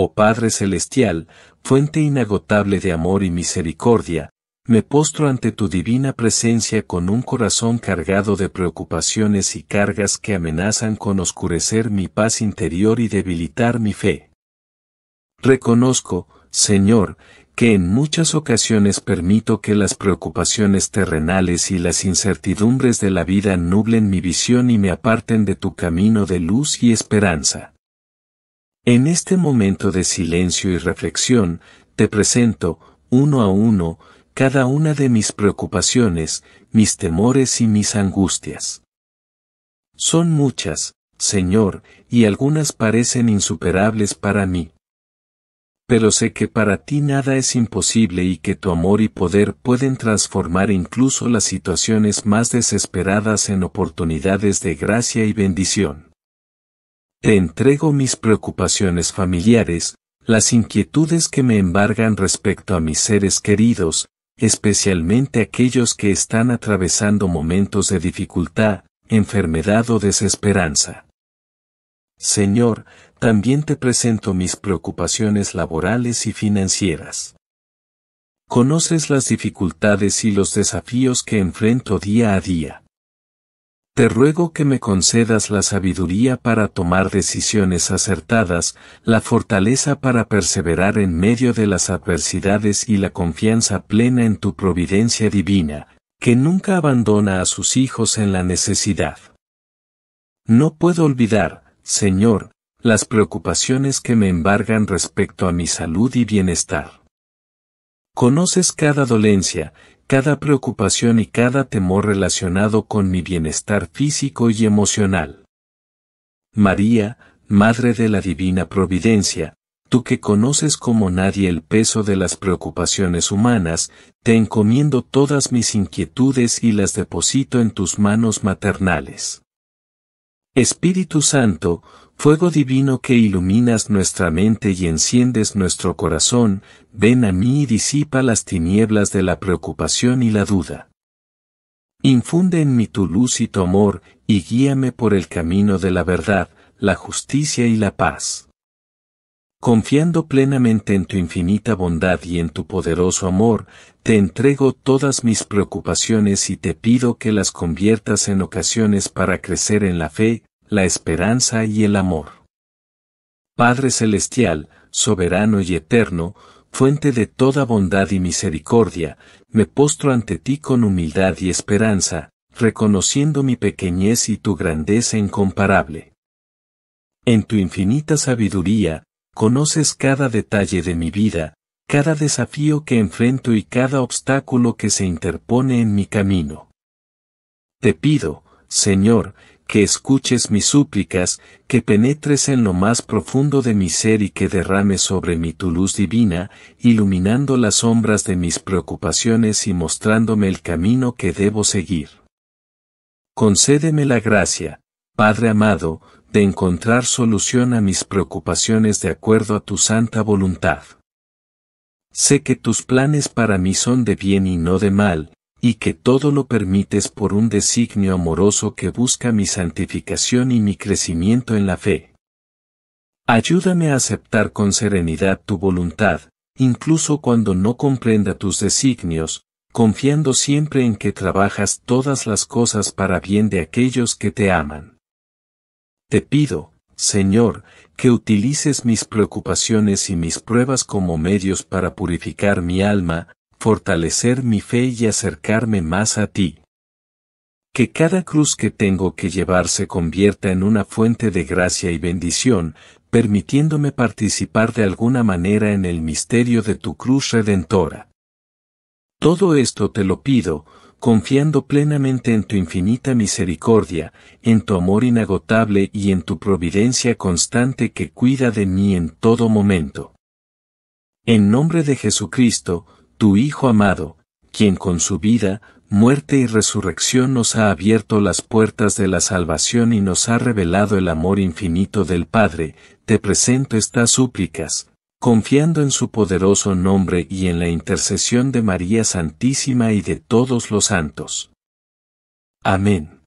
Oh Padre Celestial, fuente inagotable de amor y misericordia, me postro ante tu divina presencia con un corazón cargado de preocupaciones y cargas que amenazan con oscurecer mi paz interior y debilitar mi fe. Reconozco, Señor, que en muchas ocasiones permito que las preocupaciones terrenales y las incertidumbres de la vida nublen mi visión y me aparten de tu camino de luz y esperanza. En este momento de silencio y reflexión, te presento, uno a uno, cada una de mis preocupaciones, mis temores y mis angustias. Son muchas, Señor, y algunas parecen insuperables para mí. Pero sé que para ti nada es imposible y que tu amor y poder pueden transformar incluso las situaciones más desesperadas en oportunidades de gracia y bendición. Te entrego mis preocupaciones familiares, las inquietudes que me embargan respecto a mis seres queridos, especialmente aquellos que están atravesando momentos de dificultad, enfermedad o desesperanza. Señor, también te presento mis preocupaciones laborales y financieras. Conoces las dificultades y los desafíos que enfrento día a día. Te ruego que me concedas la sabiduría para tomar decisiones acertadas, la fortaleza para perseverar en medio de las adversidades y la confianza plena en tu providencia divina, que nunca abandona a sus hijos en la necesidad. No puedo olvidar, Señor, las preocupaciones que me embargan respecto a mi salud y bienestar. Conoces cada dolencia, cada preocupación y cada temor relacionado con mi bienestar físico y emocional. María, Madre de la Divina Providencia, tú que conoces como nadie el peso de las preocupaciones humanas, te encomiendo todas mis inquietudes y las deposito en tus manos maternales. Espíritu Santo, Fuego divino que iluminas nuestra mente y enciendes nuestro corazón, ven a mí y disipa las tinieblas de la preocupación y la duda. Infunde en mí tu luz amor, y guíame por el camino de la verdad, la justicia y la paz. Confiando plenamente en tu infinita bondad y en tu poderoso amor, te entrego todas mis preocupaciones y te pido que las conviertas en ocasiones para crecer en la fe, la esperanza y el amor. Padre Celestial, soberano y eterno, fuente de toda bondad y misericordia, me postro ante ti con humildad y esperanza, reconociendo mi pequeñez y tu grandeza incomparable. En tu infinita sabiduría, conoces cada detalle de mi vida, cada desafío que enfrento y cada obstáculo que se interpone en mi camino. Te pido, Señor, que escuches mis súplicas, que penetres en lo más profundo de mi ser y que derrames sobre mí tu luz divina, iluminando las sombras de mis preocupaciones y mostrándome el camino que debo seguir. Concédeme la gracia, Padre amado, de encontrar solución a mis preocupaciones de acuerdo a tu santa voluntad. Sé que tus planes para mí son de bien y no de mal, y que todo lo permites por un designio amoroso que busca mi santificación y mi crecimiento en la fe. Ayúdame a aceptar con serenidad tu voluntad, incluso cuando no comprenda tus designios, confiando siempre en que trabajas todas las cosas para bien de aquellos que te aman. Te pido, Señor, que utilices mis preocupaciones y mis pruebas como medios para purificar mi alma, fortalecer mi fe y acercarme más a ti. Que cada cruz que tengo que llevar se convierta en una fuente de gracia y bendición, permitiéndome participar de alguna manera en el misterio de tu cruz redentora. Todo esto te lo pido, confiando plenamente en tu infinita misericordia, en tu amor inagotable y en tu providencia constante que cuida de mí en todo momento. En nombre de Jesucristo, tu Hijo amado, quien con su vida, muerte y resurrección nos ha abierto las puertas de la salvación y nos ha revelado el amor infinito del Padre, te presento estas súplicas, confiando en su poderoso nombre y en la intercesión de María Santísima y de todos los santos. Amén.